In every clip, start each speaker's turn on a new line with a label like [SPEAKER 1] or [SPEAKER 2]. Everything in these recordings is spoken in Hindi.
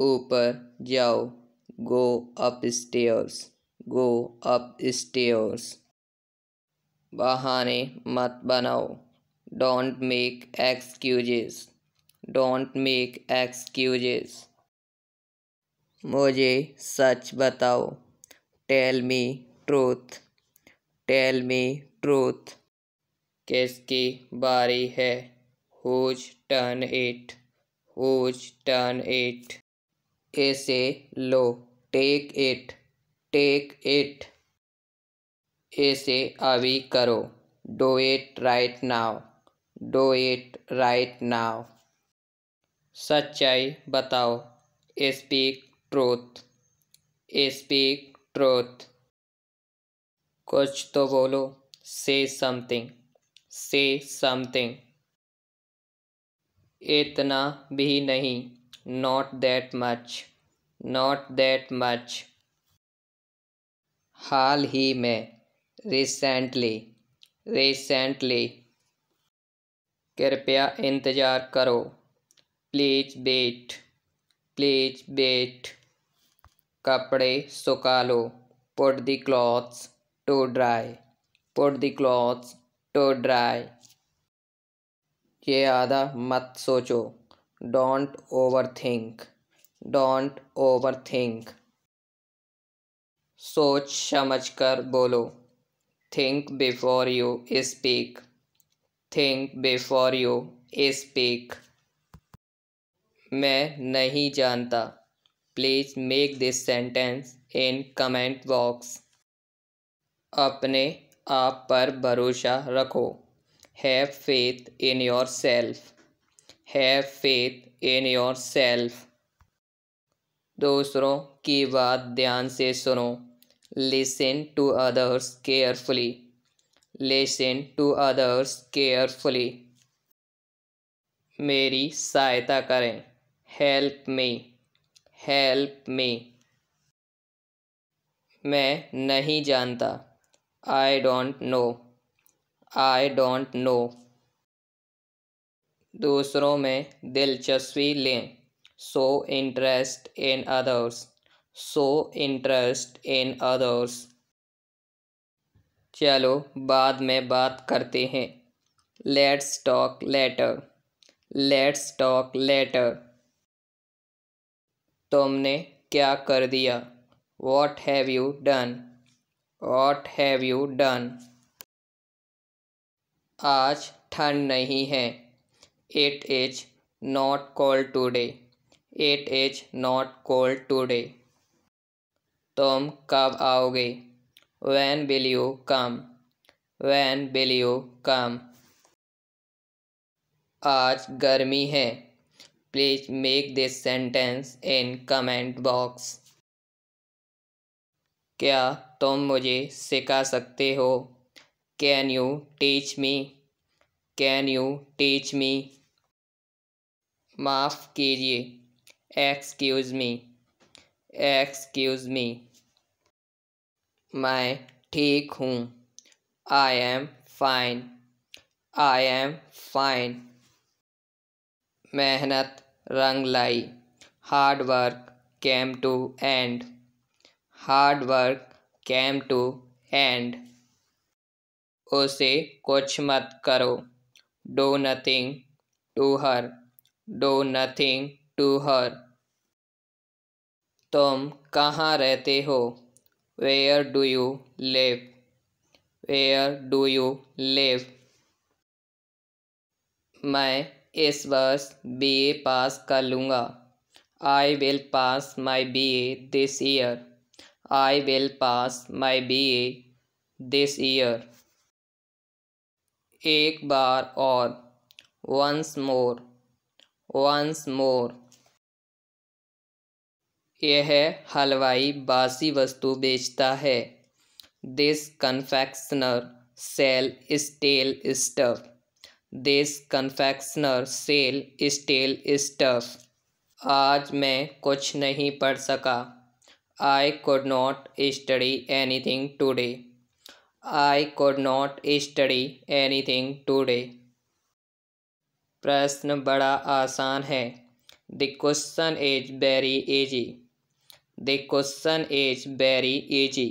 [SPEAKER 1] ऊपर जाओ go up stairs go up stairs बहाने मत बनाओ don't make excuses don't make excuses मुझे सच बताओ tell me truth tell me truth किसकी बारी है whose turn it whose turn it ए से लो टेक इट टेक इट ए से अभी करो do it right now do it right now सच्चाई बताओ स्पीक ट्रूथ स्पीक ट्रूथ कुछ तो बोलो से समथिंग से समथिंग इतना भी नहीं not that much not that much हाल ही में रिसेंटली रिसेंटली कृपया इंतज़ार करो प्लीज बेट प्लीज बेट कपड़े सुखा लो put the clothes to dry put the clothes to dry ये आधा मत सोचो don't overthink don't overthink सोच समझ कर बोलो think before you speak think before you speak मैं नहीं जानता please make this sentence in comment box अपने आप पर भरोसा रखो have faith in yourself have faith in yourself दूसरों की बात ध्यान से सुनो listen to others carefully listen to others carefully मेरी सहायता करें हेल्प मी हेल्प मी मैं नहीं जानता I don't know I don't know दूसरों में दिलचस्पी लें show interest in others show interest in others चलो बाद में बात करते हैं let's talk later let's talk later तुमने क्या कर दिया what have you done what have you done आज ठंड नहीं है It is not cold today. It is not cold today. तुम कब आओगे When will you come? When will you come? आज गर्मी है please make this sentence in comment box क्या तुम मुझे सिखा सकते हो can you teach me can you teach me माफ़ कीजिए एक्सक्यूज़ मी एक्सक्यूज़ मी मैं ठीक हूँ I am fine I am fine मेहनत रंग लाई hard work came to end hard work came to end उसे कुछ मत करो do nothing to her do nothing to her तुम कहाँ रहते हो where do you live where do you live मैं इस वर्ष बी ए पास कर लूँगा I will pass my B A this year I will pass my B A this year एक बार और वंस मोर वंस मोर यह हलवाई बासी वस्तु बेचता है this confectioner sell stale stuff this confectioner sell stale stuff आज मैं कुछ नहीं पढ़ सका I could not study anything today I could not study anything today प्रश्न बड़ा आसान है the question is very easy the question is very easy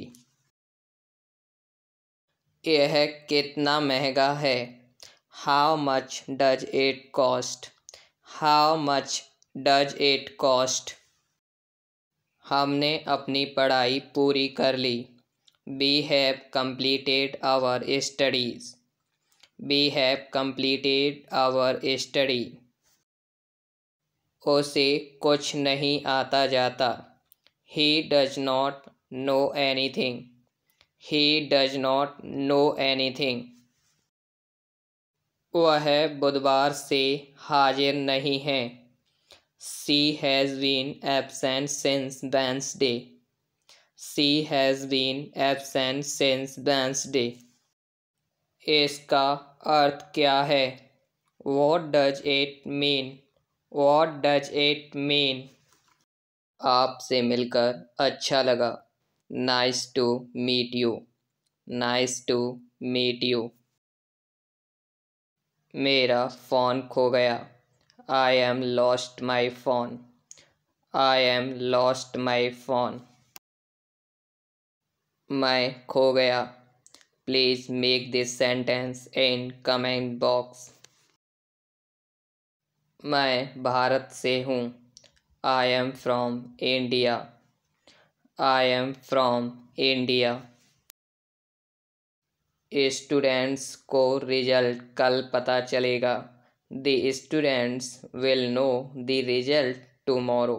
[SPEAKER 1] यह कितना महंगा है how much does it cost how much does it cost हमने अपनी पढ़ाई पूरी कर ली we have completed our studies We have completed our study. उसे कुछ नहीं आता जाता He does not know anything. He does not know anything. वह बुधवार से हाजिर नहीं है She has been absent since Wednesday. She has been absent since Wednesday. इसका अर्थ क्या है what does it mean what does it mean आपसे मिलकर अच्छा लगा nice to meet you nice to meet you मेरा फ़ोन खो गया I am lost my phone I am lost my phone मैं खो गया please make this sentence in comment box मैं भारत से हूँ I am from India I am from India students को रिजल्ट कल पता चलेगा the students will know the result tomorrow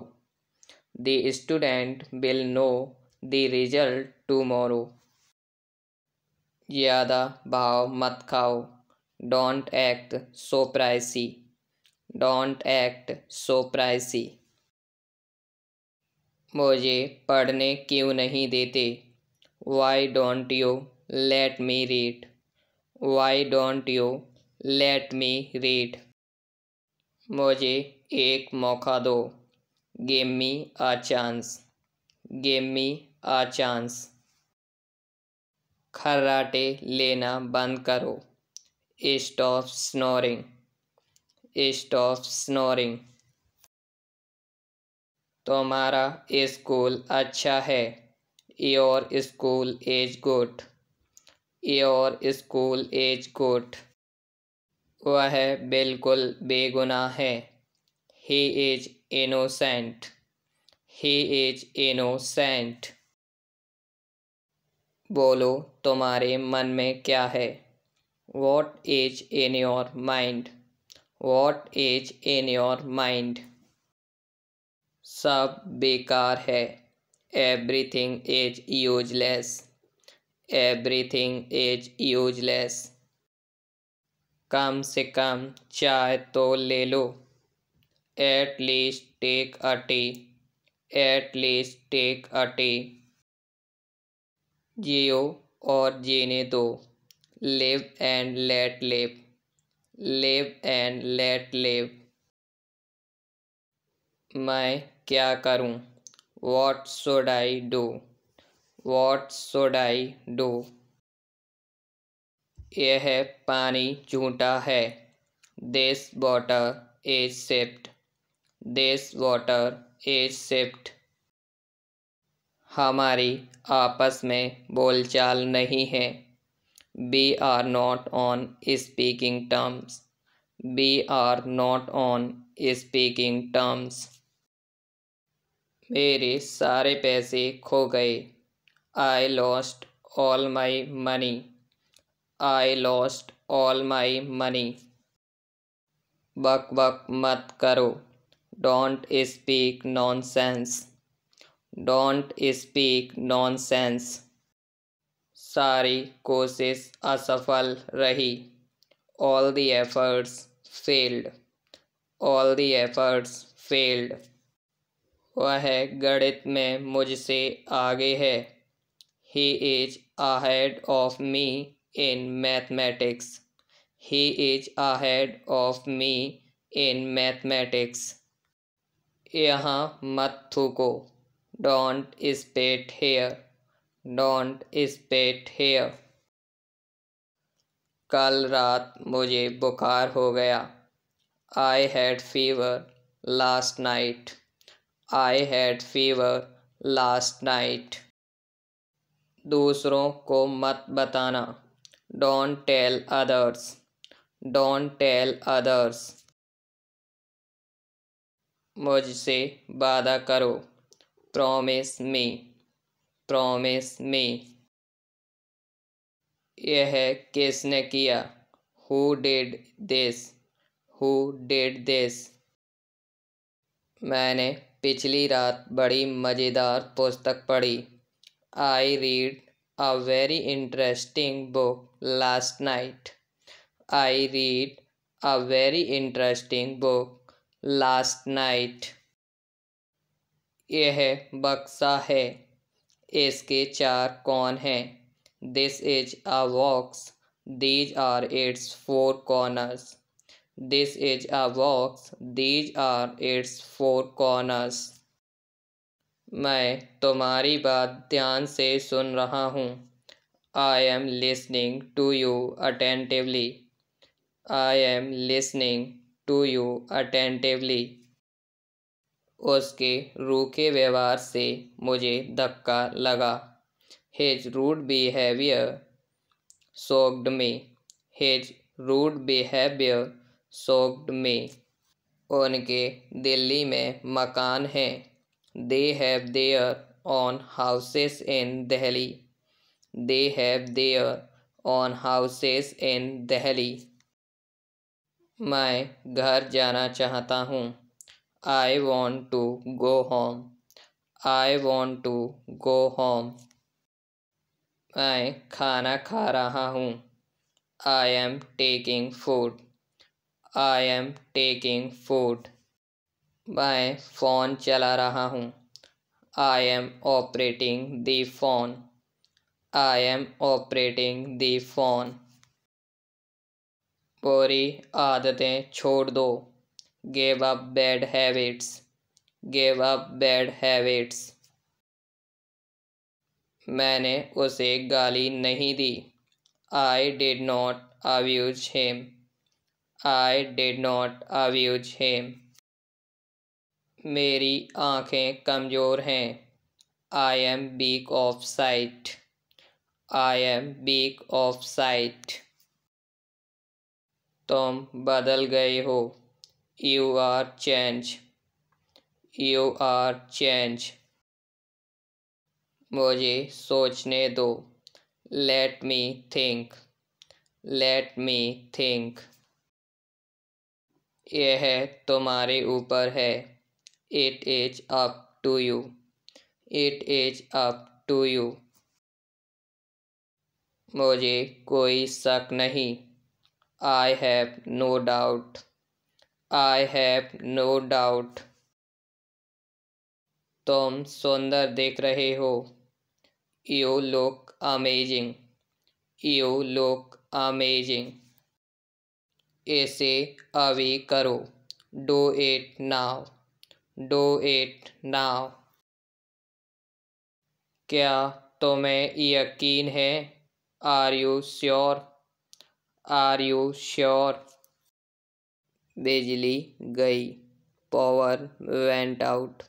[SPEAKER 1] the student will know the result tomorrow ज़्यादा भाव मत खाओ don't act so pricey don't act so pricey मुझे पढ़ने क्यों नहीं देते why don't you let me read why don't you let me read मुझे एक मौका दो give me a chance give me a chance खर्राटे लेना बंद करो स्टॉप स्नोरिंग स्टॉप स्नोरिंग तुम्हारा स्कूल अच्छा है your school is good your school is good वह बिल्कुल बेगुनाह है he is innocent he is innocent बोलो तुम्हारे मन में क्या है what is in your mind what is in your mind सब बेकार है everything is useless everything is useless कम से कम चाय तो ले लो at least take a tea at least take a tea जियो और जीने दो live and let live live and let live मैं क्या करूं what should I do what should I do यह पानी झूठा है this water is sipped this water is sipped हमारी आपस में बोलचाल नहीं है we are not on speaking terms we are not on speaking terms मेरे सारे पैसे खो गए I lost all my money I lost all my money बक बक मत करो don't speak sense don't speak nonsense सारी कोशिश असफल रही all the efforts failed all the efforts failed वह गणित में मुझसे आगे है he is ahead of me in mathematics he is ahead of me in mathematics यहाँ मत थूको don't spit here don't spit here कल रात मुझे बुखार हो गया I had fever last night I had fever last night दूसरों को मत बताना don't tell others don't tell others मुझसे वादा करो promise me promise me यह किसने किया who did this who did this मैंने पिछली रात बड़ी मज़ेदार पुस्तक पढ़ी I read a very interesting book last night I read a very interesting book last night यह बक्सा है इसके चार कौन हैं this is a box these are its four corners this is a box these are its four corners मैं तुम्हारी बात ध्यान से सुन रहा हूँ I am listening to you attentively I am listening to you attentively उसके रूखे व्यवहार से मुझे धक्का लगा his rude behaviour shocked me his rude behaviour shocked me उनके दिल्ली में मकान हैं they have their own houses in Delhi they have their own houses in Delhi मैं घर जाना चाहता हूँ I want to go home. I want to go home. मैं खाना खा रहा हूँ I am taking food I am taking food मैं फ़ोन चला रहा हूँ I am operating the phone I am operating the phone बुरी आदतें छोड़ दो gave up bad habits gave up bad habits मैंने उसे गाली नहीं दी I did not abuse him I did not abuse him मेरी आँखें कमज़ोर हैं I am weak of sight I am weak of sight तुम बदल गए हो you are change you are change मुझे सोचने दो let me think let me think यह तुम्हारे ऊपर है it is up to you it is up to you मुझे कोई शक नहीं I have no doubt I have no doubt तुम सुंदर देख रहे हो you look amazing you look amazing ऐसे अभी करो do it now do it now क्या तुम्हें यकीन है are you sure are you sure बिजली गई power went out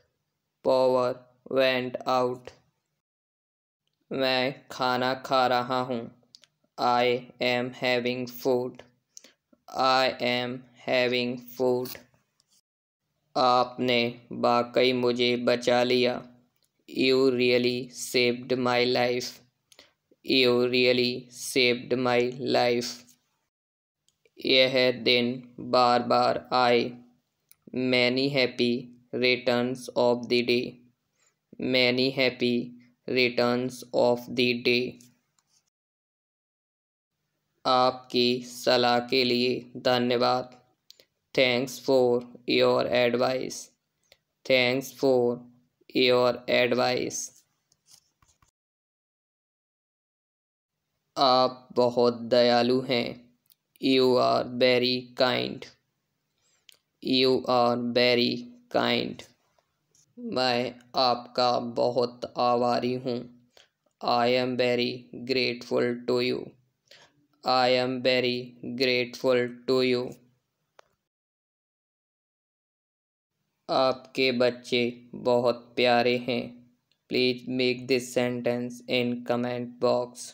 [SPEAKER 1] power went out मैं खाना खा रहा हूँ I am having food I am having food आपने वाकई मुझे बचा लिया you really saved my life you really saved my life यह दिन बार बार आए many happy returns of the day many happy returns of the day आपकी सलाह के लिए धन्यवाद thanks for your advice thanks for your advice आप बहुत दयालु हैं You are very kind. You are very kind. मैं आपका बहुत आभारी हूँ I am very grateful to you I am very grateful to you आपके बच्चे बहुत प्यारे हैं please make this sentence in comment box